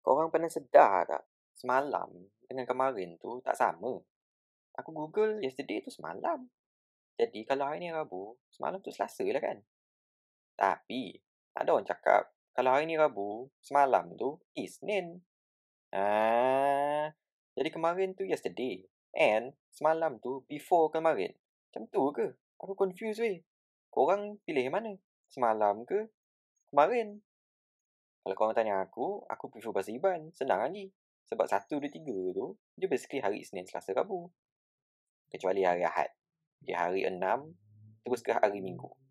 Korang pernah sedar tak semalam dengan kemarin tu tak sama? Aku google yesterday tu semalam. Jadi kalau hari ni Rabu, semalam tu Selasa lah kan? Tapi, tak ada orang cakap kalau hari ni Rabu, semalam tu Isnin. Ah, jadi kemarin tu yesterday and semalam tu before kemarin. Macam tu ke? Aku confused weh. Korang pilih mana? Semalam ke? Kemarin? Kalau korang tanya aku, aku prefer bahasa Iban. Senang lagi. Sebab satu, dua, tiga tu, dia basically hari senin, Selasa, Rabu. Kecuali hari Ahad. Dia hari enam, terus ke hari Minggu.